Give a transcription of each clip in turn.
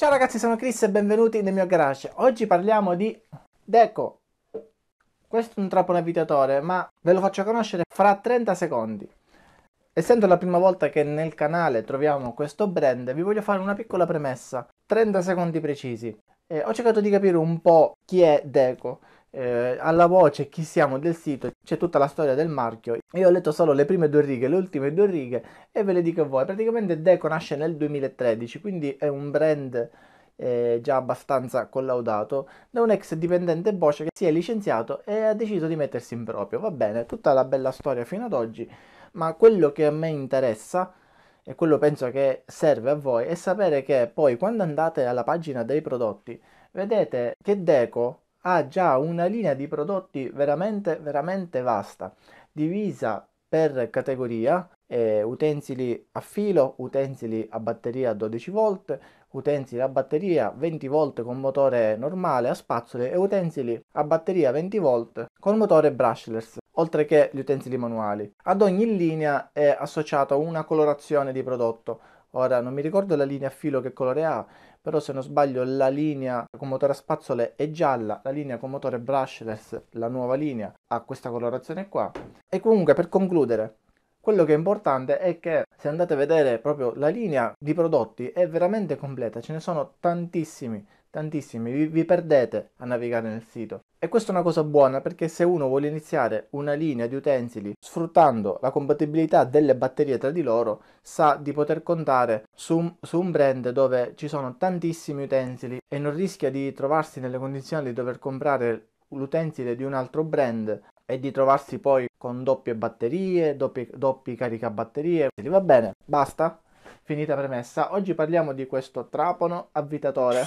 Ciao ragazzi, sono Chris e benvenuti nel mio garage. Oggi parliamo di Deco. Questo è un traponavitatore, ma ve lo faccio conoscere fra 30 secondi. Essendo la prima volta che nel canale troviamo questo brand, vi voglio fare una piccola premessa. 30 secondi precisi. Eh, ho cercato di capire un po' chi è Deco eh, alla voce chi siamo del sito c'è tutta la storia del marchio io ho letto solo le prime due righe le ultime due righe e ve le dico a voi praticamente Deco nasce nel 2013 quindi è un brand eh, già abbastanza collaudato da un ex dipendente Bosch che si è licenziato e ha deciso di mettersi in proprio va bene tutta la bella storia fino ad oggi ma quello che a me interessa e quello penso che serve a voi è sapere che poi quando andate alla pagina dei prodotti vedete che Deco ha già una linea di prodotti veramente veramente vasta, divisa per categoria, eh, utensili a filo, utensili a batteria 12 volt, utensili a batteria 20 volt con motore normale a spazzole e utensili a batteria 20 volt con motore brushless, oltre che gli utensili manuali. Ad ogni linea è associata una colorazione di prodotto. Ora non mi ricordo la linea a filo che colore ha, però se non sbaglio la linea con motore a spazzole è gialla, la linea con motore brushless, la nuova linea, ha questa colorazione qua. E comunque per concludere, quello che è importante è che se andate a vedere proprio la linea di prodotti è veramente completa, ce ne sono tantissimi tantissimi, vi, vi, perdete a navigare nel sito. E questa è una cosa buona perché se uno vuole iniziare una linea di utensili sfruttando la compatibilità delle batterie tra di loro, sa di poter contare su un, su un brand dove ci sono tantissimi utensili e non rischia di trovarsi nelle condizioni di dover comprare l'utensile di un altro brand e di trovarsi poi con doppie batterie, doppi, doppi caricabatterie. Va bene, basta, finita premessa. Oggi parliamo di questo trapano avvitatore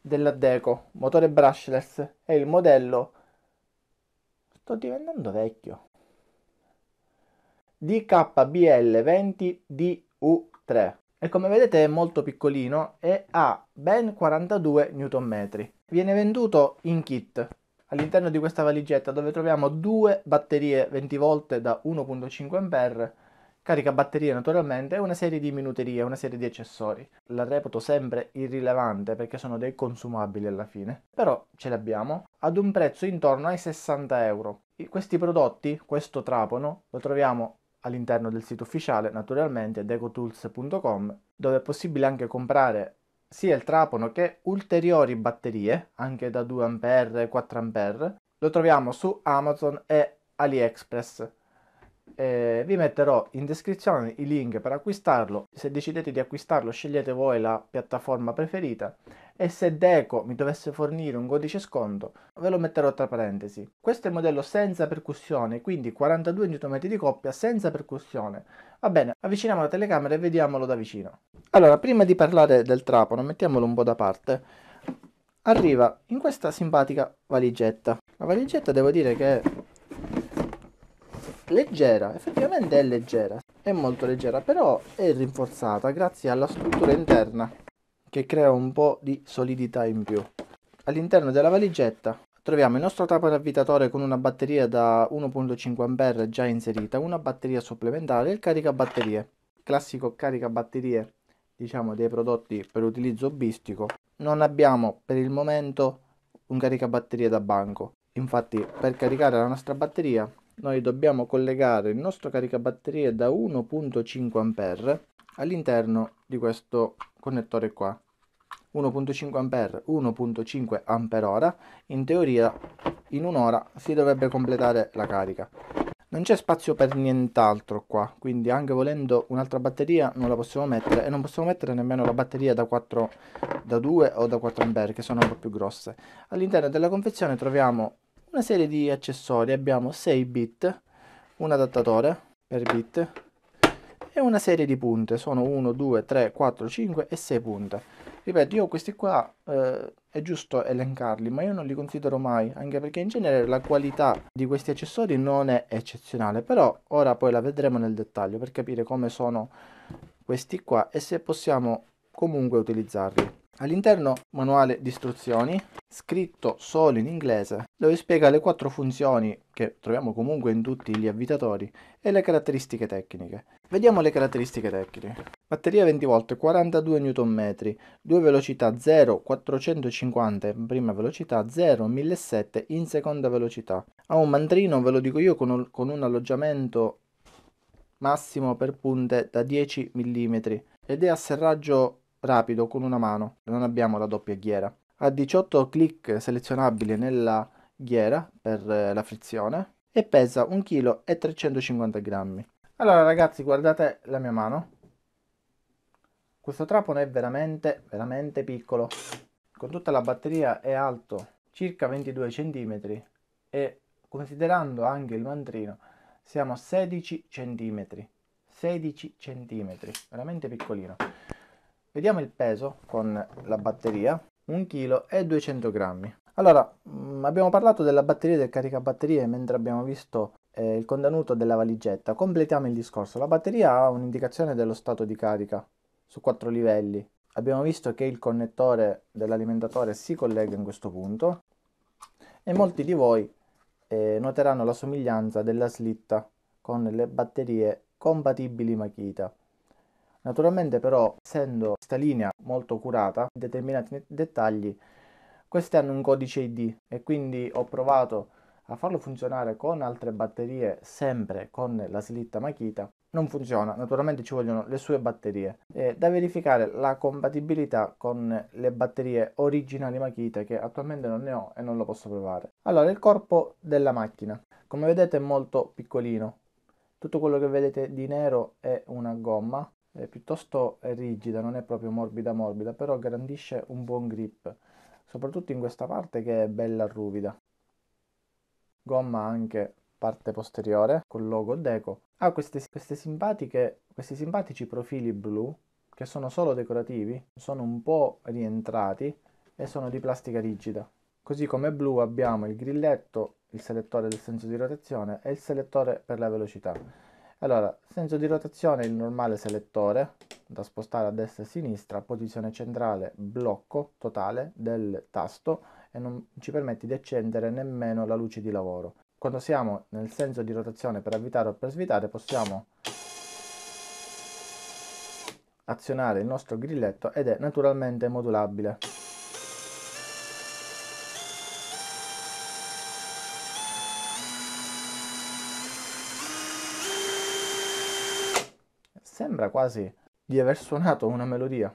della Deco, motore brushless, è il modello sto diventando vecchio DKBL20DU3 e come vedete è molto piccolino e ha ben 42 Nm. Viene venduto in kit all'interno di questa valigetta dove troviamo due batterie 20V da 1.5 A carica batterie naturalmente e una serie di minuterie, una serie di accessori. La reputo sempre irrilevante perché sono dei consumabili alla fine, però ce li abbiamo ad un prezzo intorno ai 60 euro. E questi prodotti, questo trapano, lo troviamo all'interno del sito ufficiale naturalmente decotools.com dove è possibile anche comprare sia il trapano che ulteriori batterie, anche da 2A, 4A, lo troviamo su Amazon e AliExpress eh, vi metterò in descrizione i link per acquistarlo se decidete di acquistarlo scegliete voi la piattaforma preferita e se Deco mi dovesse fornire un codice sconto ve lo metterò tra parentesi questo è il modello senza percussione quindi 42 Nm di coppia senza percussione va bene avviciniamo la telecamera e vediamolo da vicino allora prima di parlare del trapano mettiamolo un po' da parte arriva in questa simpatica valigetta la valigetta devo dire che leggera, effettivamente è leggera, è molto leggera, però è rinforzata grazie alla struttura interna che crea un po' di solidità in più. All'interno della valigetta troviamo il nostro traparavvitatore con una batteria da 1.5A già inserita, una batteria supplementare e il caricabatterie, classico caricabatterie diciamo dei prodotti per utilizzo bistico. Non abbiamo per il momento un caricabatterie da banco, infatti per caricare la nostra batteria noi dobbiamo collegare il nostro caricabatterie da 1.5 A all'interno di questo connettore qua 1.5 A, 1.5 Ah, in teoria in un'ora si dovrebbe completare la carica. Non c'è spazio per nient'altro qua, quindi anche volendo un'altra batteria non la possiamo mettere e non possiamo mettere nemmeno la batteria da, 4, da 2 o da 4 A che sono un po' più grosse. All'interno della confezione troviamo una serie di accessori. Abbiamo 6 bit, un adattatore per bit e una serie di punte. Sono 1, 2, 3, 4, 5 e 6 punte. Ripeto, io questi qua eh, è giusto elencarli, ma io non li considero mai, anche perché in genere la qualità di questi accessori non è eccezionale. Però ora poi la vedremo nel dettaglio per capire come sono questi qua e se possiamo comunque utilizzarli. All'interno manuale di istruzioni, scritto solo in inglese, dove spiega le quattro funzioni che troviamo comunque in tutti gli avvitatori e le caratteristiche tecniche. Vediamo le caratteristiche tecniche. Batteria 20V 42 Nm, due velocità 0 450 in prima velocità, 0 1007 in seconda velocità. Ha un mandrino, ve lo dico io, con un, con un alloggiamento massimo per punte da 10 mm ed è a serraggio rapido con una mano, non abbiamo la doppia ghiera. Ha 18 click selezionabili nella ghiera per eh, la frizione e pesa 1,350 kg. Allora ragazzi guardate la mia mano. Questo trapano è veramente veramente piccolo. Con tutta la batteria è alto circa 22 cm e considerando anche il mantrino siamo a 16 cm. 16 cm, veramente piccolino. Vediamo il peso con la batteria, 1 kg e 200 grammi. Allora, mm, abbiamo parlato della batteria e del caricabatterie mentre abbiamo visto eh, il contenuto della valigetta. Completiamo il discorso. La batteria ha un'indicazione dello stato di carica su quattro livelli. Abbiamo visto che il connettore dell'alimentatore si collega in questo punto e molti di voi eh, noteranno la somiglianza della slitta con le batterie compatibili Makita. Naturalmente però, essendo questa linea molto curata, determinati dettagli, queste hanno un codice ID e quindi ho provato a farlo funzionare con altre batterie, sempre con la slitta Makita, non funziona, naturalmente ci vogliono le sue batterie. È da verificare la compatibilità con le batterie originali Makita che attualmente non ne ho e non lo posso provare. Allora, il corpo della macchina, come vedete è molto piccolino. Tutto quello che vedete di nero è una gomma eh, piuttosto rigida, non è proprio morbida morbida, però garantisce un buon grip, soprattutto in questa parte che è bella ruvida. Gomma anche parte posteriore con logo Deco. Ha queste, queste simpatiche, questi simpatici profili blu che sono solo decorativi, sono un po' rientrati e sono di plastica rigida. Così come blu abbiamo il grilletto, il selettore del senso di rotazione e il selettore per la velocità. Allora, senso di rotazione il normale selettore da spostare a destra e a sinistra, posizione centrale, blocco totale del tasto e non ci permette di accendere nemmeno la luce di lavoro. Quando siamo nel senso di rotazione per avvitare o per svitare possiamo azionare il nostro grilletto ed è naturalmente modulabile. sembra quasi di aver suonato una melodia.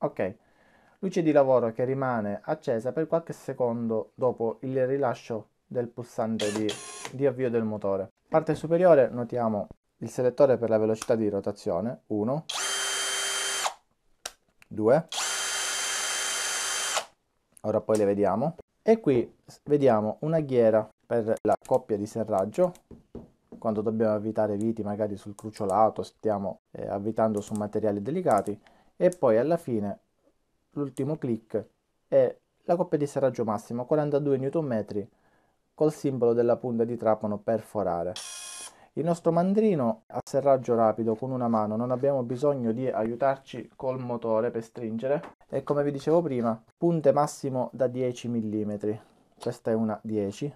Ok, luce di lavoro che rimane accesa per qualche secondo dopo il rilascio del pulsante di, di avvio del motore. Parte superiore notiamo il selettore per la velocità di rotazione, 1, 2, ora poi le vediamo, e qui vediamo una ghiera per la coppia di serraggio quando dobbiamo avvitare viti magari sul cruciolato, stiamo eh, avvitando su materiali delicati e poi alla fine l'ultimo click è la coppia di serraggio massimo 42 Nm col simbolo della punta di trapano perforare. Il nostro mandrino a serraggio rapido con una mano, non abbiamo bisogno di aiutarci col motore per stringere e come vi dicevo prima, punte massimo da 10 mm. Questa è una 10,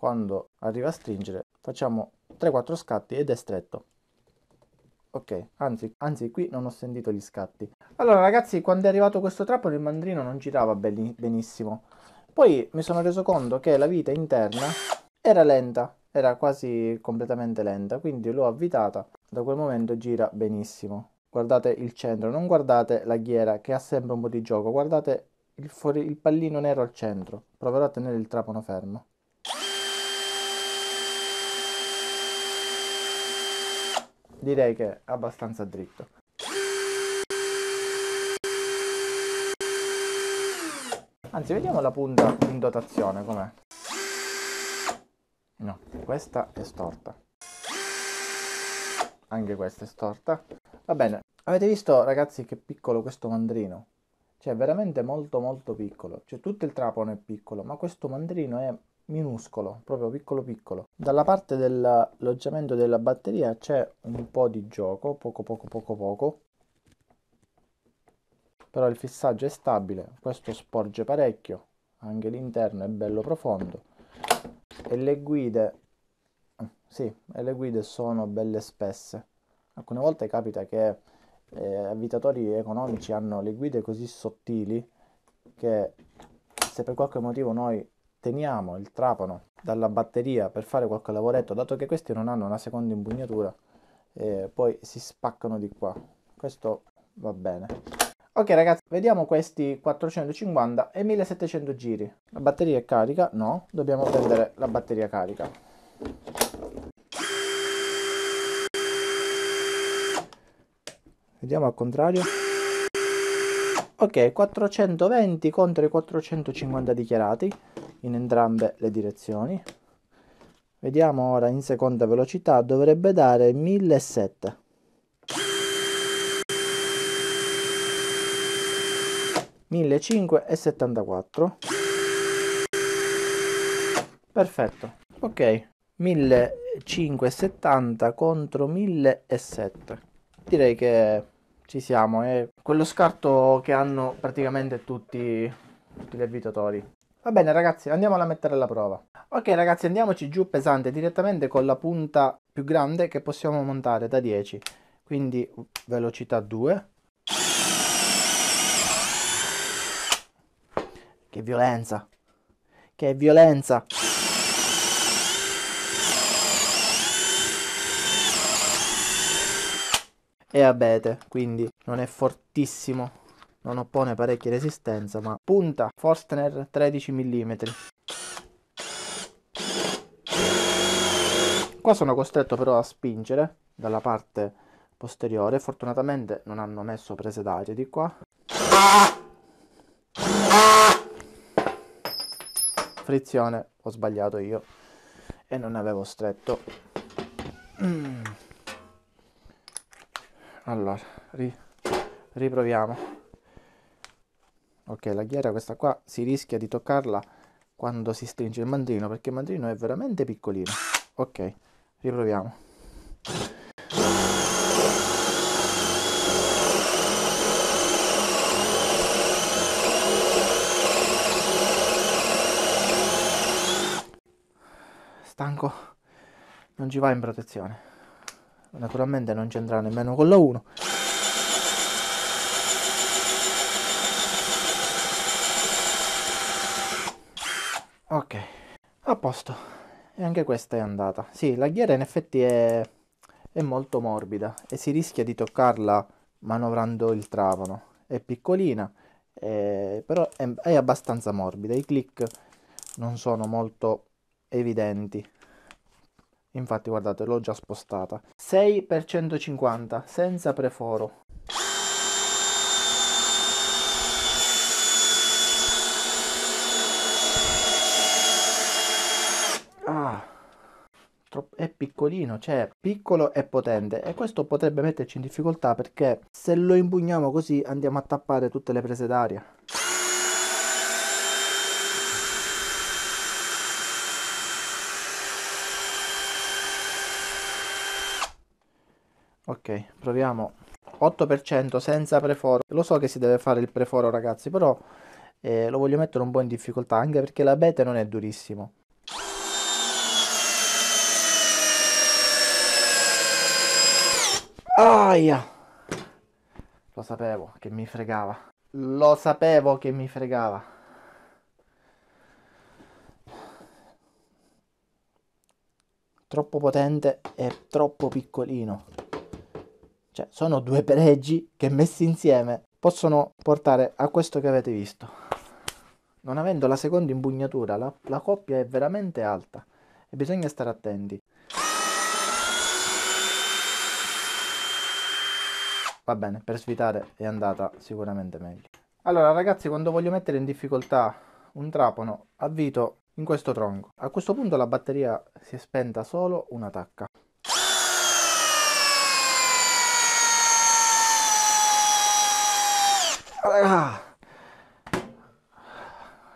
quando arriva a stringere facciamo 3-4 scatti ed è stretto ok anzi, anzi qui non ho sentito gli scatti allora ragazzi quando è arrivato questo trappolo il mandrino non girava benissimo poi mi sono reso conto che la vita interna era lenta era quasi completamente lenta quindi l'ho avvitata da quel momento gira benissimo guardate il centro non guardate la ghiera che ha sempre un po' di gioco guardate il, fuori, il pallino nero al centro proverò a tenere il trapano fermo direi che è abbastanza dritto. Anzi, vediamo la punta in dotazione com'è. No, questa è storta. Anche questa è storta. Va bene, avete visto ragazzi che piccolo questo mandrino? Cioè, veramente molto molto piccolo. Cioè, tutto il trapano è piccolo, ma questo mandrino è minuscolo, proprio piccolo piccolo. Dalla parte dell'alloggiamento della batteria c'è un po' di gioco, poco poco poco poco. Però il fissaggio è stabile, questo sporge parecchio, anche l'interno è bello profondo. E le guide, eh, sì, e le guide sono belle spesse. Alcune volte capita che eh, abitatori economici hanno le guide così sottili che se per qualche motivo noi teniamo il trapano dalla batteria per fare qualche lavoretto, dato che questi non hanno una seconda impugnatura eh, poi si spaccano di qua. Questo va bene. Ok ragazzi, vediamo questi 450 e 1700 giri. La batteria è carica? No, dobbiamo prendere la batteria carica. Vediamo al contrario. Ok, 420 contro i 450 dichiarati in entrambe le direzioni. Vediamo ora in seconda velocità, dovrebbe dare 1700. e 74. Perfetto. Ok, 1570 contro 1007. Direi che ci siamo e eh quello scarto che hanno praticamente tutti, tutti gli avvitatori. Va bene ragazzi, andiamola a mettere alla prova. Ok ragazzi, andiamoci giù pesante direttamente con la punta più grande che possiamo montare da 10. Quindi velocità 2. Che violenza! Che violenza! è abete, quindi non è fortissimo, non oppone parecchia resistenza, ma punta Forstner 13 mm. Qua sono costretto però a spingere dalla parte posteriore, fortunatamente non hanno messo prese d'aria di qua. Frizione, ho sbagliato io e non avevo stretto. Mm allora ri, riproviamo ok la ghiera questa qua si rischia di toccarla quando si stringe il mandrino perché il mandrino è veramente piccolino ok riproviamo stanco non ci va in protezione naturalmente non c'entra nemmeno con la 1 ok a posto e anche questa è andata sì la ghiera in effetti è, è molto morbida e si rischia di toccarla manovrando il trapano è piccolina eh, però è, è abbastanza morbida i click non sono molto evidenti Infatti, guardate, l'ho già spostata. 6 per 150, senza preforo. Ah, è piccolino, cioè piccolo e potente e questo potrebbe metterci in difficoltà perché se lo impugniamo così andiamo a tappare tutte le prese d'aria. Ok, proviamo. 8% senza preforo. Lo so che si deve fare il preforo, ragazzi, però eh, lo voglio mettere un po' in difficoltà, anche perché l'abete non è durissimo. Aia! Lo sapevo che mi fregava. Lo sapevo che mi fregava. Troppo potente e troppo piccolino. Cioè, sono due pregi che messi insieme possono portare a questo che avete visto. Non avendo la seconda impugnatura, la, la coppia è veramente alta e bisogna stare attenti. Va bene, per svitare è andata sicuramente meglio. Allora ragazzi, quando voglio mettere in difficoltà un trapano, avvito in questo tronco. A questo punto la batteria si è spenta solo una tacca.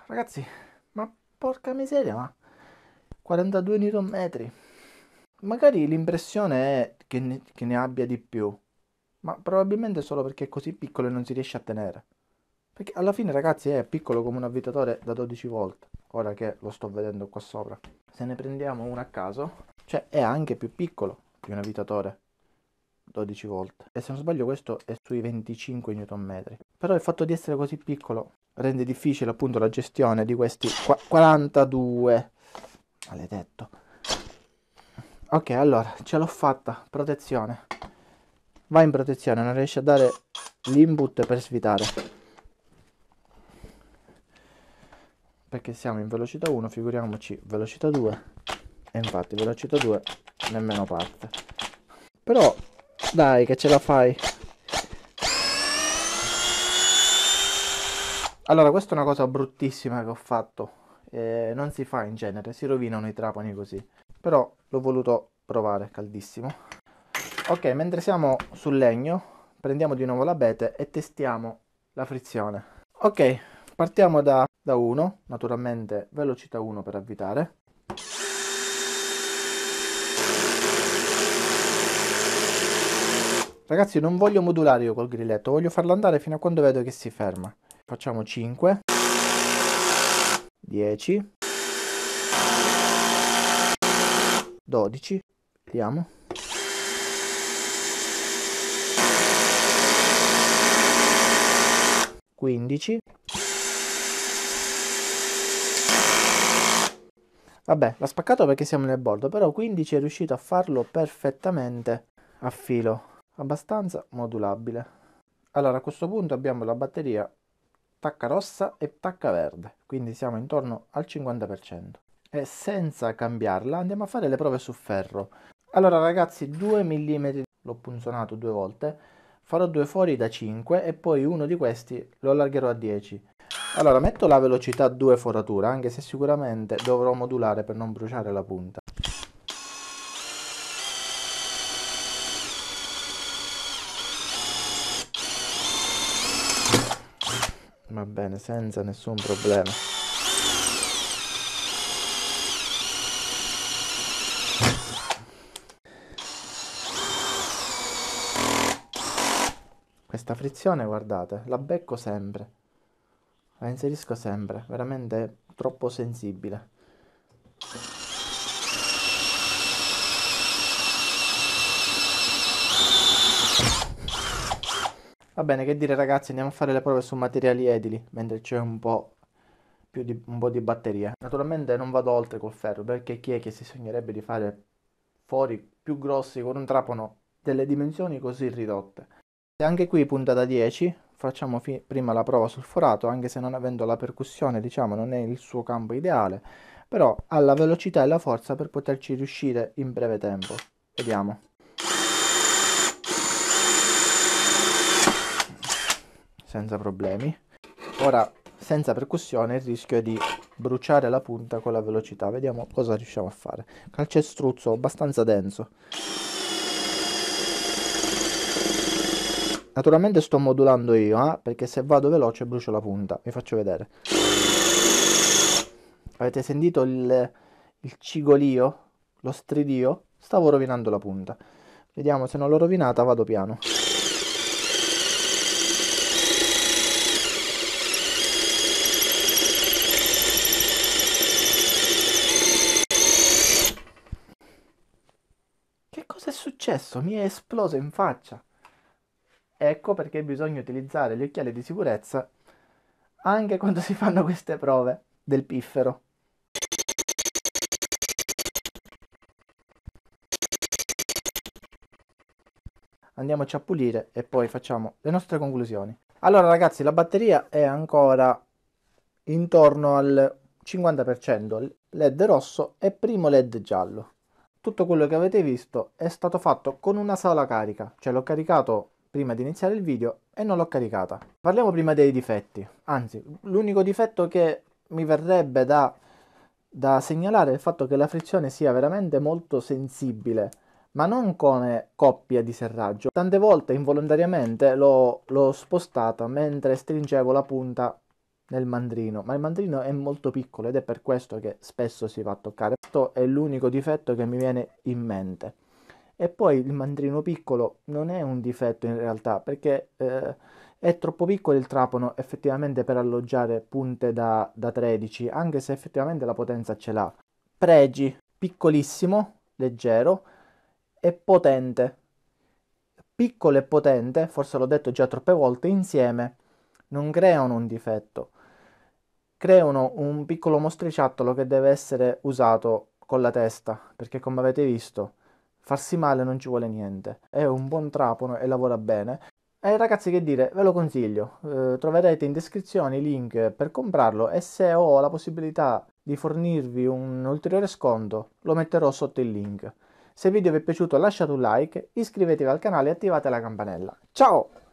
Ragazzi, ma porca miseria, ma 42 Nm. Magari l'impressione è che ne, che ne abbia di più, ma probabilmente solo perché è così piccolo e non si riesce a tenere. Perché alla fine, ragazzi, è piccolo come un avvitatore da 12 volt, ora che lo sto vedendo qua sopra. Se ne prendiamo uno a caso, cioè è anche più piccolo di un avvitatore. 12 volt e se non sbaglio questo è sui 25 Nm. però il fatto di essere così piccolo rende difficile appunto la gestione di questi 42 maledetto ok allora ce l'ho fatta protezione va in protezione non riesce a dare l'input per svitare perché siamo in velocità 1 figuriamoci velocità 2 e infatti velocità 2 nemmeno parte però dai che ce la fai Allora, questa è una cosa bruttissima che ho fatto. Eh, non si fa in genere, si rovinano i trapani così. Però l'ho voluto provare, caldissimo. Ok, mentre siamo sul legno, prendiamo di nuovo l'abete e testiamo la frizione. Ok, partiamo da, da 1, naturalmente velocità 1 per avvitare. Ragazzi non voglio modulare io col grilletto, voglio farlo andare fino a quando vedo che si ferma. Facciamo 5, 10, 12, vediamo. 15. Vabbè, l'ha spaccato perché siamo nel bordo, però 15 è riuscito a farlo perfettamente a filo, abbastanza modulabile. Allora, a questo punto abbiamo la batteria tacca rossa e tacca verde, quindi siamo intorno al 50%. E senza cambiarla andiamo a fare le prove su ferro. Allora ragazzi, 2 mm l'ho punzonato due volte, farò due fori da 5 e poi uno di questi lo allargherò a 10. Allora metto la velocità 2 foratura, anche se sicuramente dovrò modulare per non bruciare la punta. Va bene, senza nessun problema. Questa frizione, guardate, la becco sempre. La inserisco sempre, veramente troppo sensibile. Va bene, che dire ragazzi, andiamo a fare le prove su materiali edili, mentre c'è un po' più di, un po' di batteria. Naturalmente non vado oltre col ferro, perché chi è che si sognerebbe di fare fori più grossi con un trapano delle dimensioni così ridotte? E anche qui punta da 10, facciamo prima la prova sul forato, anche se non avendo la percussione, diciamo, non è il suo campo ideale, però ha la velocità e la forza per poterci riuscire in breve tempo. Vediamo. senza problemi. Ora, senza percussione, il rischio è di bruciare la punta con la velocità. Vediamo cosa riusciamo a fare. Calcestruzzo abbastanza denso. Naturalmente sto modulando io, eh? perché se vado veloce brucio la punta. Vi faccio vedere. Avete sentito il, il cigolio? Lo stridio? Stavo rovinando la punta. Vediamo se non l'ho rovinata, vado piano. successo? Mi è esploso in faccia. Ecco perché bisogna utilizzare gli occhiali di sicurezza anche quando si fanno queste prove del piffero. Andiamoci a pulire e poi facciamo le nostre conclusioni. Allora ragazzi, la batteria è ancora intorno al 50%, LED rosso e primo LED giallo tutto quello che avete visto è stato fatto con una sola carica, cioè l'ho caricato prima di iniziare il video e non l'ho caricata. Parliamo prima dei difetti, anzi l'unico difetto che mi verrebbe da, da segnalare è il fatto che la frizione sia veramente molto sensibile, ma non come coppia di serraggio. Tante volte involontariamente l'ho spostata mentre stringevo la punta nel mandrino, ma il mandrino è molto piccolo ed è per questo che spesso si va a toccare. Questo è l'unico difetto che mi viene in mente. E poi il mandrino piccolo non è un difetto in realtà, perché eh, è troppo piccolo il trapano effettivamente per alloggiare punte da, da 13, anche se effettivamente la potenza ce l'ha. Pregi, piccolissimo, leggero e potente. Piccolo e potente, forse l'ho detto già troppe volte, insieme non creano un difetto, creano un piccolo mostriciattolo che deve essere usato con la testa, perché come avete visto farsi male non ci vuole niente, è un buon trapano e lavora bene. E ragazzi che dire, ve lo consiglio, eh, troverete in descrizione i link per comprarlo e se ho la possibilità di fornirvi un ulteriore sconto lo metterò sotto il link. Se il video vi è piaciuto lasciate un like, iscrivetevi al canale e attivate la campanella. Ciao!